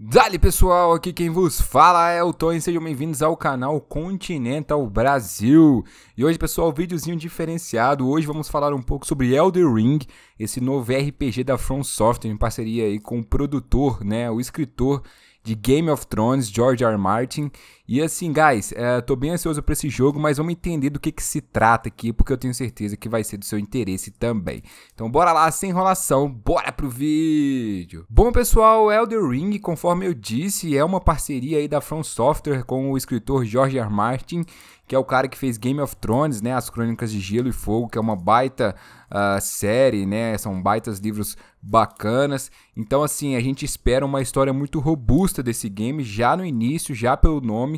Dali pessoal, aqui quem vos fala é o Tony, sejam bem-vindos ao canal Continental Brasil. E hoje pessoal, videozinho diferenciado, hoje vamos falar um pouco sobre Elder Ring, esse novo RPG da From Software, em parceria aí com o produtor, né, o escritor de Game of Thrones, George R. R. Martin, e assim, guys, é, tô bem ansioso para esse jogo, mas vamos entender do que, que se trata aqui, porque eu tenho certeza que vai ser do seu interesse também. Então bora lá, sem enrolação, bora pro vídeo! Bom pessoal, Elder Ring, conforme eu disse, é uma parceria aí da From Software com o escritor George R. Martin, que é o cara que fez Game of Thrones, né, as Crônicas de Gelo e Fogo, que é uma baita uh, série, né, são baitas livros bacanas. Então assim, a gente espera uma história muito robusta desse game já no início, já pelo nome,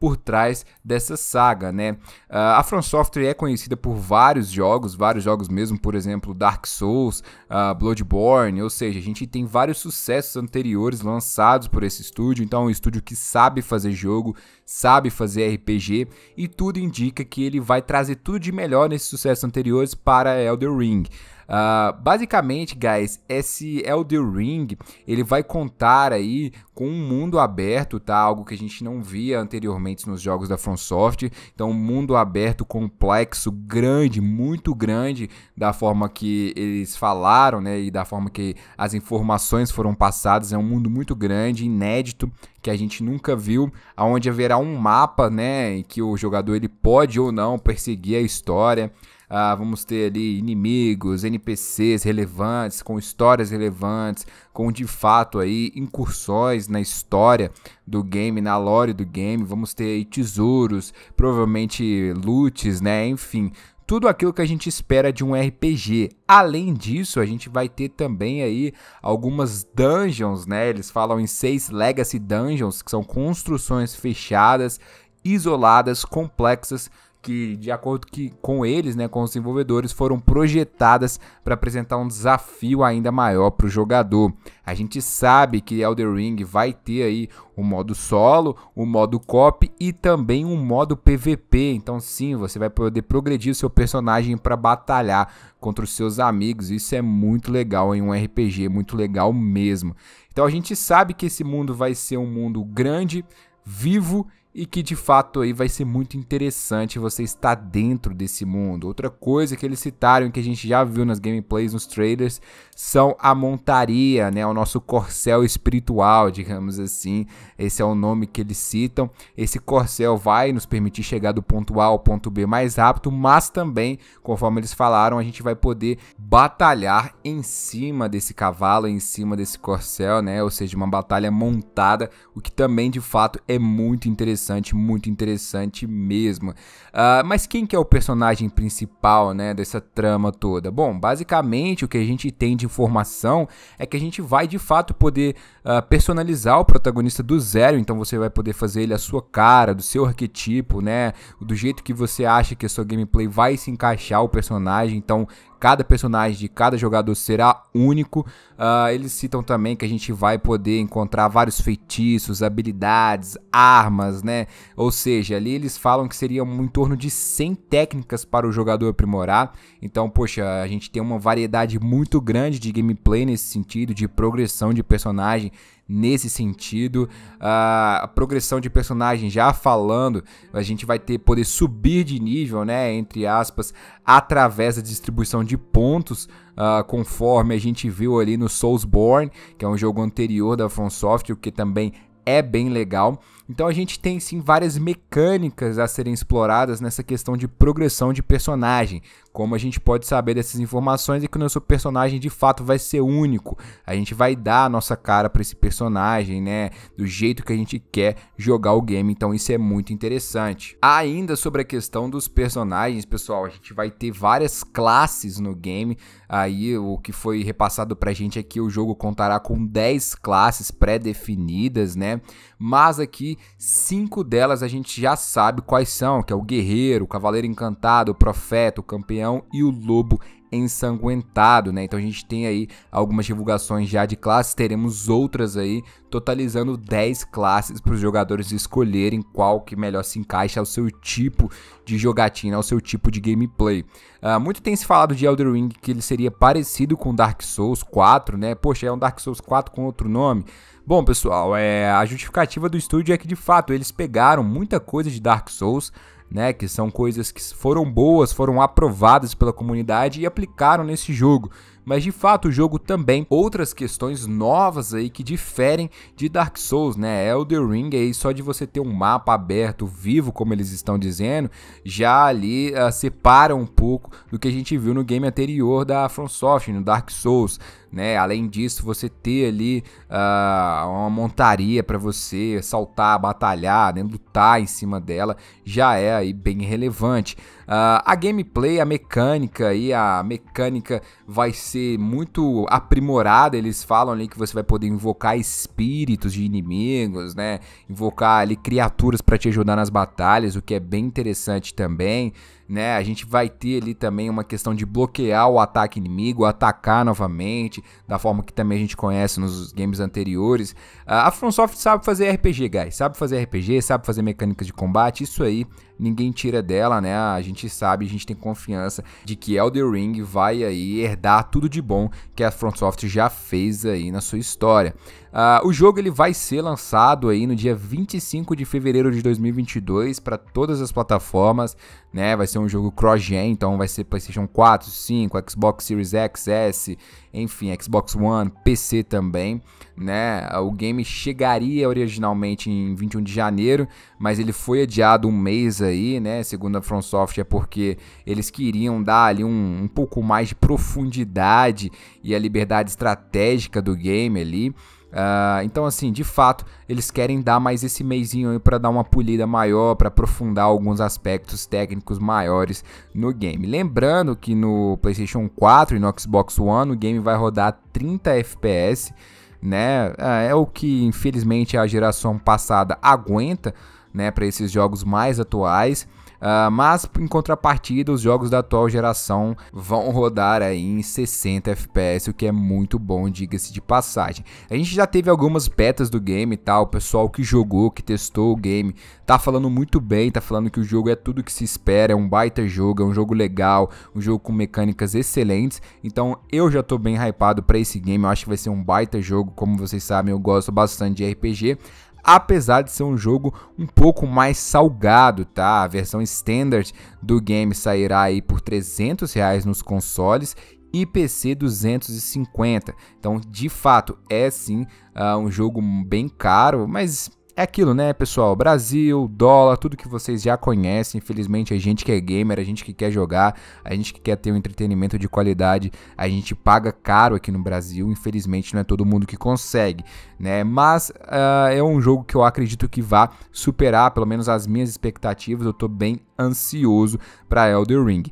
por trás dessa saga, né? Ah, a From Software é conhecida por vários jogos, vários jogos mesmo, por exemplo, Dark Souls, ah, Bloodborne, ou seja, a gente tem vários sucessos anteriores lançados por esse estúdio, então é um estúdio que sabe fazer jogo, sabe fazer RPG e tudo indica que ele vai trazer tudo de melhor nesses sucessos anteriores para Elder Ring. Uh, basicamente, guys, esse Elder Ring ele vai contar aí com um mundo aberto, tá? Algo que a gente não via anteriormente atualmente nos jogos da FromSoft. Então, um mundo aberto, complexo, grande, muito grande, da forma que eles falaram, né? E da forma que as informações foram passadas. É um mundo muito grande, inédito, que a gente nunca viu, aonde haverá um mapa, né, em que o jogador ele pode ou não perseguir a história. Ah, vamos ter ali inimigos, NPCs relevantes, com histórias relevantes, com de fato aí incursões na história do game, na lore do game. Vamos ter aí tesouros, provavelmente loots, né? Enfim, tudo aquilo que a gente espera de um RPG. Além disso, a gente vai ter também aí algumas dungeons, né? Eles falam em seis legacy dungeons, que são construções fechadas, isoladas, complexas que, de acordo que, com eles, né, com os desenvolvedores, foram projetadas para apresentar um desafio ainda maior para o jogador. A gente sabe que Elder Ring vai ter aí o um modo solo, o um modo cop e também um modo PVP. Então, sim, você vai poder progredir o seu personagem para batalhar contra os seus amigos. Isso é muito legal em um RPG, muito legal mesmo. Então, a gente sabe que esse mundo vai ser um mundo grande, vivo e que de fato aí vai ser muito interessante você estar dentro desse mundo. Outra coisa que eles citaram que a gente já viu nas gameplays, nos trailers, são a montaria, né, o nosso corcel espiritual, digamos assim. Esse é o nome que eles citam. Esse corcel vai nos permitir chegar do ponto A ao ponto B mais rápido, mas também, conforme eles falaram, a gente vai poder batalhar em cima desse cavalo, em cima desse corcel, né? Ou seja, uma batalha montada, o que também de fato é muito interessante interessante, muito interessante mesmo. Uh, mas quem que é o personagem principal, né, dessa trama toda? Bom, basicamente o que a gente tem de informação é que a gente vai de fato poder uh, personalizar o protagonista do zero, então você vai poder fazer ele a sua cara, do seu arquetipo, né, do jeito que você acha que a sua gameplay vai se encaixar o personagem, então cada personagem de cada jogador será único. Uh, eles citam também que a gente vai poder encontrar vários feitiços, habilidades, armas, né? Ou seja, ali eles falam que seria em torno de 100 técnicas para o jogador aprimorar. Então, poxa, a gente tem uma variedade muito grande de gameplay nesse sentido, de progressão de personagem nesse sentido. A progressão de personagem já falando, a gente vai ter poder subir de nível, né, entre aspas, através da distribuição de pontos, uh, conforme a gente viu ali no Soulsborne, que é um jogo anterior da From Software, que também é bem legal. Então a gente tem sim várias mecânicas a serem exploradas nessa questão de progressão de personagem. Como a gente pode saber dessas informações e é que o nosso personagem de fato vai ser único. A gente vai dar a nossa cara para esse personagem, né? Do jeito que a gente quer jogar o game. Então isso é muito interessante. Ainda sobre a questão dos personagens, pessoal, a gente vai ter várias classes no game. Aí o que foi repassado pra gente aqui, é que o jogo contará com 10 classes pré-definidas, né? Mas aqui cinco delas a gente já sabe quais são, que é o guerreiro, o cavaleiro encantado, o profeta, o campeão e o lobo ensanguentado, né? Então a gente tem aí algumas divulgações já de classes, teremos outras aí, totalizando 10 classes para os jogadores escolherem qual que melhor se encaixa ao seu tipo de jogatina, ao seu tipo de gameplay. Uh, muito tem se falado de Elder Ring que ele seria parecido com Dark Souls 4, né? Poxa, é um Dark Souls 4 com outro nome. Bom, pessoal, é, a justificativa do estúdio é que de fato eles pegaram muita coisa de Dark Souls, né? Que são coisas que foram boas, foram aprovadas pela comunidade e aplicaram nesse jogo mas de fato o jogo também outras questões novas aí que diferem de Dark Souls, né? Elder Ring aí só de você ter um mapa aberto, vivo, como eles estão dizendo, já ali uh, separa um pouco do que a gente viu no game anterior da FromSoft, no Dark Souls. Né? Além disso, você ter ali uh, uma montaria para você saltar, batalhar, né? lutar em cima dela, já é aí bem relevante. Uh, a gameplay, a mecânica e a mecânica vai ser muito aprimorada. Eles falam ali que você vai poder invocar espíritos de inimigos, né? Invocar ali criaturas para te ajudar nas batalhas, o que é bem interessante também né? A gente vai ter ali também uma questão de bloquear o ataque inimigo, atacar novamente, da forma que também a gente conhece nos games anteriores. Ah, a FromSoft sabe fazer RPG, guys, sabe fazer RPG, sabe fazer mecânicas de combate, isso aí ninguém tira dela, né? A gente sabe, a gente tem confiança de que Elder Ring vai aí herdar tudo de bom que a FromSoft já fez aí na sua história. Uh, o jogo ele vai ser lançado aí no dia 25 de fevereiro de 2022 para todas as plataformas, né? Vai ser um jogo cross-gen, então vai ser PlayStation 4, 5, Xbox Series X, S, enfim, Xbox One, PC também, né? O game chegaria originalmente em 21 de janeiro, mas ele foi adiado um mês aí, né? Segundo a From Software, é porque eles queriam dar ali um, um pouco mais de profundidade e a liberdade estratégica do game ali. Uh, então, assim, de fato, eles querem dar mais esse meizinho aí para dar uma polida maior, para aprofundar alguns aspectos técnicos maiores no game. Lembrando que no PlayStation 4 e no Xbox One o game vai rodar 30 FPS, né? Ah, é o que infelizmente a geração passada aguenta, né, para esses jogos mais atuais. Uh, mas em contrapartida, os jogos da atual geração vão rodar aí em 60 FPS, o que é muito bom, diga-se de passagem. A gente já teve algumas betas do game e tal, o pessoal que jogou, que testou o game, tá falando muito bem, tá falando que o jogo é tudo que se espera, é um baita jogo, é um jogo legal, um jogo com mecânicas excelentes. Então eu já tô bem hypado para esse game, eu acho que vai ser um baita jogo, como vocês sabem, eu gosto bastante de RPG apesar de ser um jogo um pouco mais salgado, tá? A versão standard do game sairá aí por 300 reais nos consoles e PC 250. Então, de fato, é sim uh, um jogo bem caro, mas é aquilo, né, pessoal? Brasil, dólar, tudo que vocês já conhecem. Infelizmente, a gente que é gamer, a gente que quer jogar, a gente que quer ter um entretenimento de qualidade, a gente paga caro aqui no Brasil. Infelizmente, não é todo mundo que consegue, né? Mas uh, é um jogo que eu acredito que vá superar, pelo menos, as minhas expectativas. Eu tô bem ansioso para Elder Ring.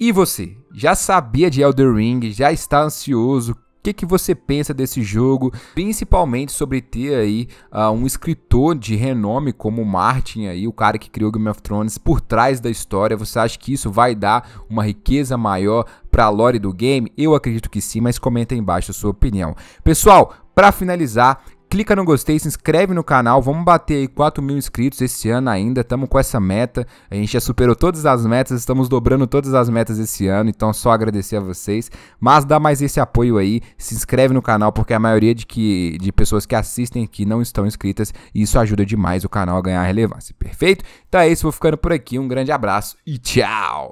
E você, já sabia de Elder Ring? Já está ansioso? O que, que você pensa desse jogo, principalmente sobre ter aí uh, um escritor de renome como Martin aí, o cara que criou Game of Thrones por trás da história? Você acha que isso vai dar uma riqueza maior para a lore do game? Eu acredito que sim, mas comenta aí embaixo a sua opinião. Pessoal, para finalizar, clica no gostei, se inscreve no canal, vamos bater aí 4 mil inscritos esse ano ainda, estamos com essa meta, a gente já superou todas as metas, estamos dobrando todas as metas esse ano, então só agradecer a vocês, mas dá mais esse apoio aí, se inscreve no canal, porque a maioria de, que, de pessoas que assistem aqui não estão inscritas, e isso ajuda demais o canal a ganhar relevância, perfeito? Então é isso, vou ficando por aqui, um grande abraço e tchau!